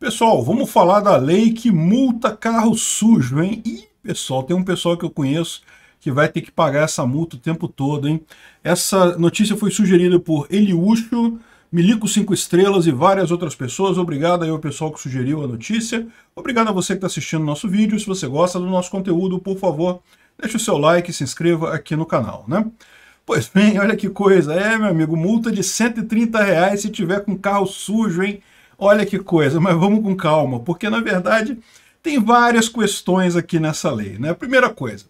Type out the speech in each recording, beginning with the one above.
Pessoal, vamos falar da lei que multa carro sujo, hein? Ih, pessoal, tem um pessoal que eu conheço que vai ter que pagar essa multa o tempo todo, hein? Essa notícia foi sugerida por Eliúcio, Milico 5 Estrelas e várias outras pessoas. Obrigado aí ao pessoal que sugeriu a notícia. Obrigado a você que está assistindo o nosso vídeo. Se você gosta do nosso conteúdo, por favor, deixe o seu like e se inscreva aqui no canal, né? Pois bem, olha que coisa. É, meu amigo, multa de 130 reais se tiver com carro sujo, hein? Olha que coisa, mas vamos com calma, porque na verdade tem várias questões aqui nessa lei. Né? Primeira coisa,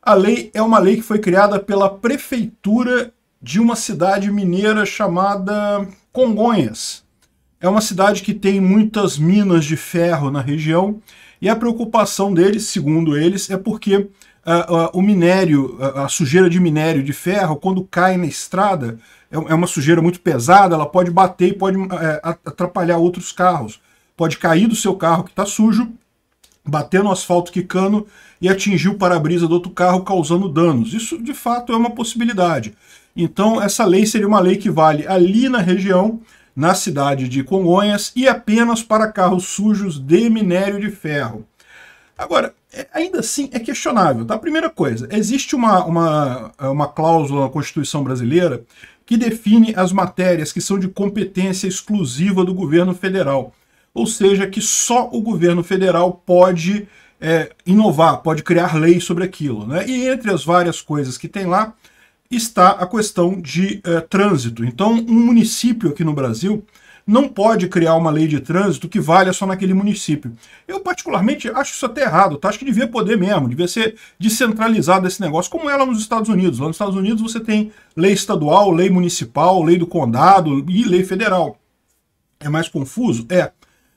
a lei é uma lei que foi criada pela prefeitura de uma cidade mineira chamada Congonhas. É uma cidade que tem muitas minas de ferro na região e a preocupação deles, segundo eles, é porque uh, uh, o minério, uh, a sujeira de minério de ferro, quando cai na estrada, é, é uma sujeira muito pesada, ela pode bater e pode é, atrapalhar outros carros. Pode cair do seu carro que está sujo, bater no asfalto quicando e atingir o para-brisa do outro carro, causando danos. Isso, de fato, é uma possibilidade. Então, essa lei seria uma lei que vale ali na região, na cidade de Congonhas, e apenas para carros sujos de minério de ferro. Agora, é, ainda assim é questionável. Tá? Primeira coisa, existe uma, uma, uma cláusula na Constituição brasileira que define as matérias que são de competência exclusiva do governo federal. Ou seja, que só o governo federal pode é, inovar, pode criar lei sobre aquilo. Né? E entre as várias coisas que tem lá está a questão de é, trânsito. Então, um município aqui no Brasil não pode criar uma lei de trânsito que valha só naquele município. Eu, particularmente, acho isso até errado, tá? Acho que devia poder mesmo, devia ser descentralizado esse negócio, como ela nos Estados Unidos. Lá nos Estados Unidos você tem lei estadual, lei municipal, lei do condado e lei federal. É mais confuso? É.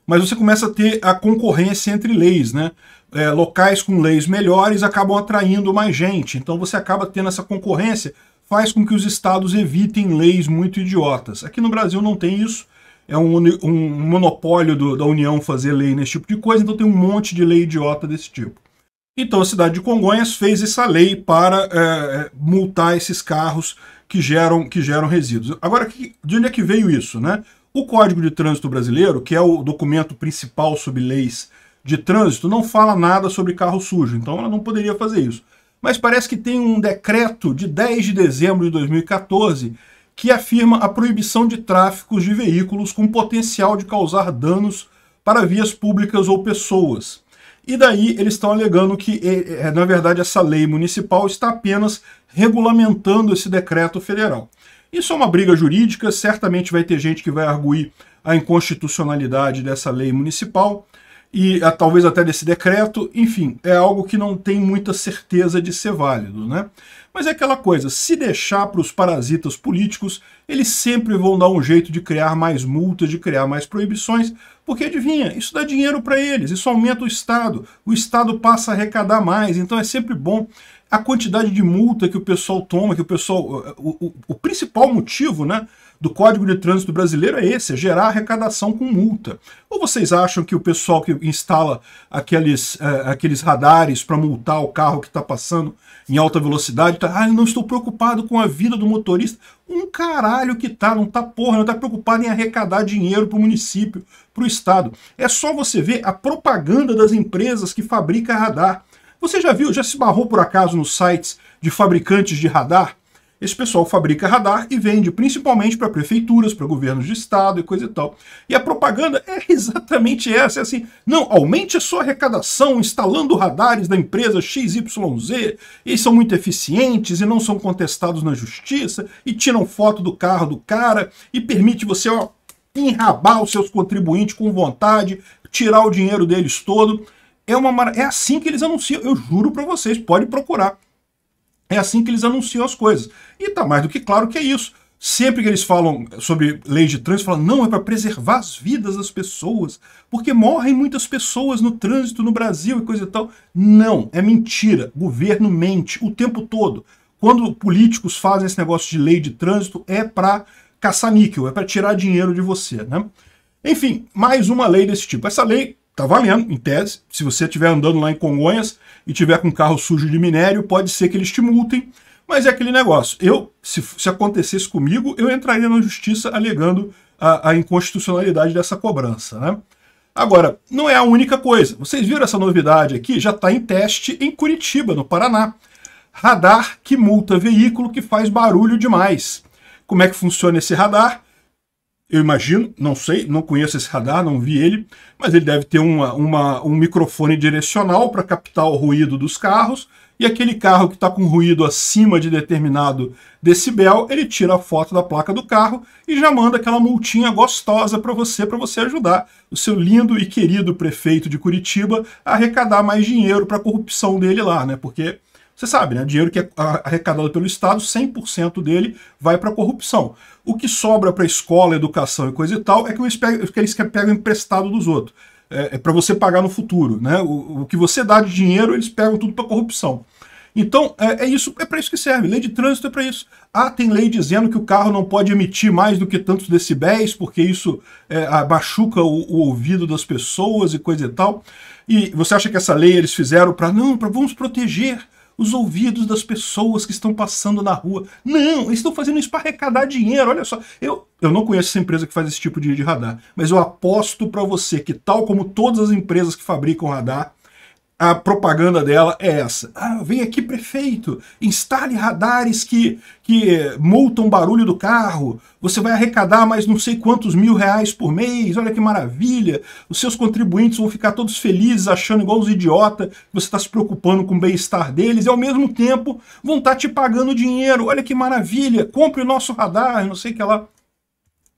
Mas você começa a ter a concorrência entre leis, né? É, locais com leis melhores acabam atraindo mais gente. Então você acaba tendo essa concorrência, faz com que os estados evitem leis muito idiotas. Aqui no Brasil não tem isso é um, um monopólio do, da União fazer lei nesse tipo de coisa, então tem um monte de lei idiota desse tipo. Então a cidade de Congonhas fez essa lei para é, é, multar esses carros que geram, que geram resíduos. Agora, que, de onde é que veio isso? Né? O Código de Trânsito Brasileiro, que é o documento principal sobre leis de trânsito, não fala nada sobre carro sujo, então ela não poderia fazer isso. Mas parece que tem um decreto de 10 de dezembro de 2014 que afirma a proibição de tráficos de veículos com potencial de causar danos para vias públicas ou pessoas. E daí eles estão alegando que, é, é, na verdade, essa lei municipal está apenas regulamentando esse decreto federal. Isso é uma briga jurídica, certamente vai ter gente que vai arguir a inconstitucionalidade dessa lei municipal, e a, talvez até desse decreto, enfim, é algo que não tem muita certeza de ser válido, né? Mas é aquela coisa, se deixar para os parasitas políticos, eles sempre vão dar um jeito de criar mais multas, de criar mais proibições, porque adivinha, isso dá dinheiro para eles, isso aumenta o Estado, o Estado passa a arrecadar mais, então é sempre bom a quantidade de multa que o pessoal toma, que o pessoal. O, o, o principal motivo, né? do Código de Trânsito Brasileiro é esse, é gerar arrecadação com multa. Ou vocês acham que o pessoal que instala aqueles, eh, aqueles radares para multar o carro que está passando em alta velocidade, tá, ah, eu não estou preocupado com a vida do motorista. Um caralho que tá, não tá porra, não tá preocupado em arrecadar dinheiro para o município, para o estado. É só você ver a propaganda das empresas que fabrica radar. Você já viu, já se barrou por acaso nos sites de fabricantes de radar? Esse pessoal fabrica radar e vende principalmente para prefeituras, para governos de estado e coisa e tal. E a propaganda é exatamente essa, é assim, não, aumente a sua arrecadação instalando radares da empresa XYZ, eles são muito eficientes e não são contestados na justiça, e tiram foto do carro do cara, e permite você ó, enrabar os seus contribuintes com vontade, tirar o dinheiro deles todo. É, uma, é assim que eles anunciam, eu juro para vocês, pode procurar. É assim que eles anunciam as coisas. E está mais do que claro que é isso. Sempre que eles falam sobre lei de trânsito, falam, não, é para preservar as vidas das pessoas, porque morrem muitas pessoas no trânsito no Brasil e coisa e tal. Não, é mentira. O governo mente o tempo todo. Quando políticos fazem esse negócio de lei de trânsito, é para caçar níquel, é para tirar dinheiro de você, né? Enfim, mais uma lei desse tipo. Essa lei Tá valendo, em tese. Se você estiver andando lá em Congonhas e tiver com carro sujo de minério, pode ser que eles te multem. Mas é aquele negócio. Eu, se, se acontecesse comigo, eu entraria na justiça alegando a, a inconstitucionalidade dessa cobrança, né? Agora, não é a única coisa. Vocês viram essa novidade aqui? Já está em teste em Curitiba, no Paraná. Radar que multa veículo que faz barulho demais. Como é que funciona esse radar? eu imagino, não sei, não conheço esse radar, não vi ele, mas ele deve ter uma, uma um microfone direcional para captar o ruído dos carros, e aquele carro que está com ruído acima de determinado decibel, ele tira a foto da placa do carro e já manda aquela multinha gostosa para você, para você ajudar o seu lindo e querido prefeito de Curitiba a arrecadar mais dinheiro para a corrupção dele lá, né? Porque você sabe, né? Dinheiro que é arrecadado pelo Estado, 100% dele vai para a corrupção. O que sobra para escola, educação e coisa e tal é que, eles pegam emprestado dos outros. É, é para você pagar no futuro, né? O, o, que você dá de dinheiro, eles pegam tudo para corrupção. Então, é, é isso, é para isso que serve. Lei de trânsito é para isso. Ah, tem lei dizendo que o carro não pode emitir mais do que tantos decibéis, porque isso é, machuca o, o, ouvido das pessoas e coisa e tal. E você acha que essa lei eles fizeram para não, para vamos proteger os ouvidos das pessoas que estão passando na rua. Não, eles estão fazendo isso para arrecadar dinheiro. Olha só, eu, eu não conheço essa empresa que faz esse tipo de, de radar, mas eu aposto para você que, tal como todas as empresas que fabricam radar, a propaganda dela é essa. Ah, vem aqui, prefeito, instale radares que, que eh, multam barulho do carro, você vai arrecadar mais não sei quantos mil reais por mês, olha que maravilha, os seus contribuintes vão ficar todos felizes, achando igual os idiota que você está se preocupando com o bem-estar deles, e ao mesmo tempo vão estar tá te pagando dinheiro, olha que maravilha, compre o nosso radar, não sei o que ela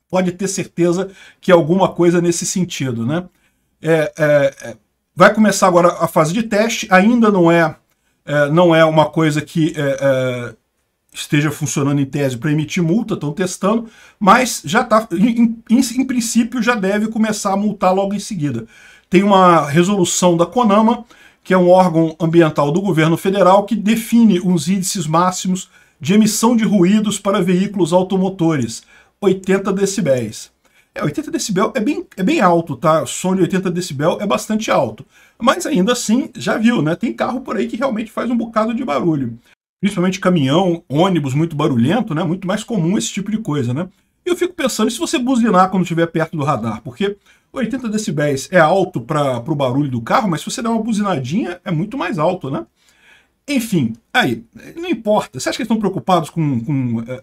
Pode ter certeza que é alguma coisa nesse sentido, né? é, é, é. Vai começar agora a fase de teste, ainda não é, é não é uma coisa que é, é esteja funcionando em tese para emitir multa, estão testando, mas já está, em, em, em, princípio, já deve começar a multar logo em seguida. Tem uma resolução da CONAMA, que é um órgão ambiental do governo federal, que define uns índices máximos de emissão de ruídos para veículos automotores, 80 decibéis. É, 80 decibel é bem, é bem alto, tá? Som de 80 decibel é bastante alto. Mas ainda assim, já viu, né? Tem carro por aí que realmente faz um bocado de barulho. Principalmente caminhão, ônibus muito barulhento, né? Muito mais comum esse tipo de coisa, né? E eu fico pensando, e se você buzinar quando estiver perto do radar? Porque 80 decibéis é alto para o barulho do carro, mas se você der uma buzinadinha, é muito mais alto, né? Enfim, aí, não importa. Você acha que eles estão preocupados com, com é,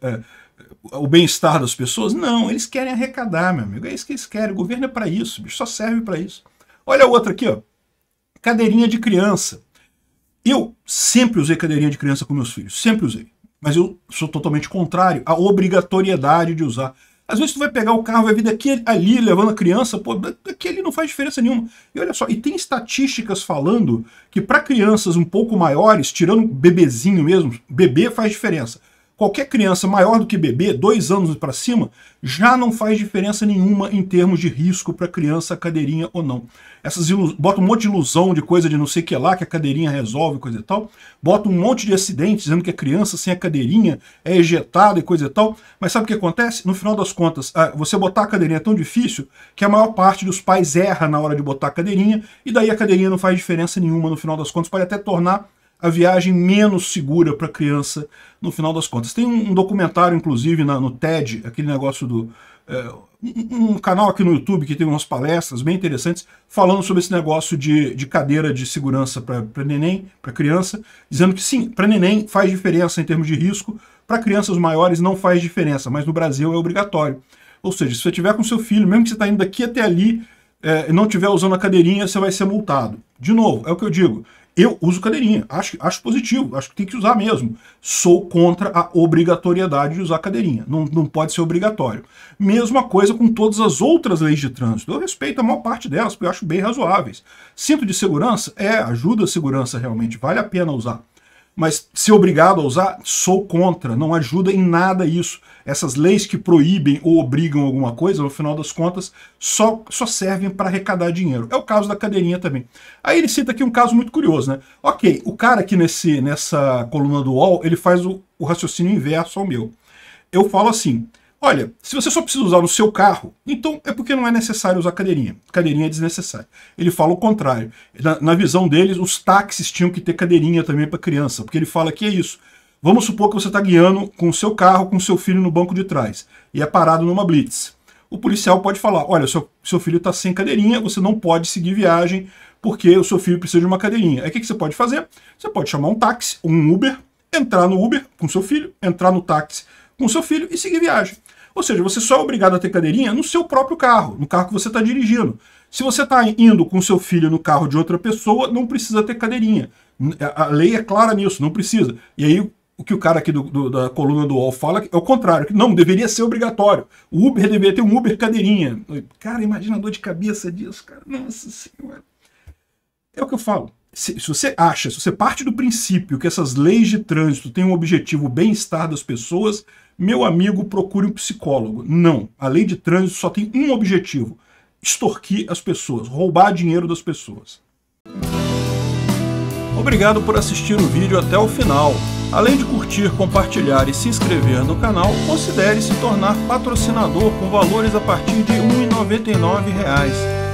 é, o bem-estar das pessoas? Não, eles querem arrecadar, meu amigo. É isso que eles querem. O governo é para isso, bicho, só serve para isso. Olha a outra aqui, ó. Cadeirinha de criança. Eu sempre usei cadeirinha de criança com meus filhos, sempre usei. Mas eu sou totalmente contrário à obrigatoriedade de usar. Às vezes tu vai pegar o carro, vai vir daqui ali levando a criança, pô, daqui ali não faz diferença nenhuma. E olha só, e tem estatísticas falando que para crianças um pouco maiores, tirando bebezinho mesmo, bebê faz diferença qualquer criança maior do que bebê, dois anos para cima, já não faz diferença nenhuma em termos de risco para criança, cadeirinha ou não. Essas ilus... Bota um monte de ilusão de coisa de não sei o que lá, que a cadeirinha resolve, coisa e tal. Bota um monte de acidente dizendo que a é criança sem a cadeirinha é ejetada e coisa e tal. Mas sabe o que acontece? No final das contas, ah, você botar a cadeirinha é tão difícil que a maior parte dos pais erra na hora de botar a cadeirinha e daí a cadeirinha não faz diferença nenhuma no final das contas. Pode até tornar a viagem menos segura para a criança no final das contas. Tem um documentário, inclusive, na, no TED, aquele negócio do... É, um, um, canal aqui no YouTube que tem umas palestras bem interessantes falando sobre esse negócio de, de cadeira de segurança para neném, para criança, dizendo que sim, para neném faz diferença em termos de risco, para crianças maiores não faz diferença, mas no Brasil é obrigatório. Ou seja, se você tiver com seu filho, mesmo que você está indo daqui até ali, é, não tiver usando a cadeirinha, você vai ser multado. De novo, é o que eu digo. Eu uso cadeirinha, acho, acho positivo, acho que tem que usar mesmo. Sou contra a obrigatoriedade de usar cadeirinha, não, não pode ser obrigatório. Mesma coisa com todas as outras leis de trânsito, eu respeito a maior parte delas, porque eu acho bem razoáveis. Cinto de segurança, é, ajuda a segurança realmente, vale a pena usar mas se obrigado a usar, sou contra, não ajuda em nada isso. Essas leis que proíbem ou obrigam alguma coisa, no final das contas, só, só servem para arrecadar dinheiro. É o caso da cadeirinha também. Aí ele cita aqui um caso muito curioso, né? Ok, o cara aqui nesse, nessa coluna do UOL, ele faz o, o raciocínio inverso ao meu. Eu falo assim, Olha, se você só precisa usar no seu carro, então é porque não é necessário usar cadeirinha. Cadeirinha é desnecessário. Ele fala o contrário. Na, na visão deles, os táxis tinham que ter cadeirinha também para criança, porque ele fala que é isso. Vamos supor que você está guiando com o seu carro, com o seu filho no banco de trás, e é parado numa blitz. O policial pode falar, olha, seu, seu filho está sem cadeirinha, você não pode seguir viagem, porque o seu filho precisa de uma cadeirinha. Aí o que, que você pode fazer? Você pode chamar um táxi, um Uber, entrar no Uber com seu filho, entrar no táxi com seu filho e seguir viagem. Ou seja, você só é obrigado a ter cadeirinha no seu próprio carro, no carro que você está dirigindo. Se você está indo com seu filho no carro de outra pessoa, não precisa ter cadeirinha. É, a lei é clara nisso, não precisa. E aí o que o cara aqui do, do, da coluna do UOL fala é o contrário, que não, deveria ser obrigatório. O Uber deveria ter um Uber cadeirinha. Cara, imagina a dor de cabeça disso, cara. Nossa senhora. É o que eu falo se, se, você acha, se você parte do princípio que essas leis de trânsito têm um objetivo bem-estar das pessoas, meu amigo, procure um psicólogo. Não, a lei de trânsito só tem um objetivo, extorquir as pessoas, roubar dinheiro das pessoas. Obrigado por assistir o vídeo até o final. Além de curtir, compartilhar e se inscrever no canal, considere se tornar patrocinador com valores a partir de R$ 1,99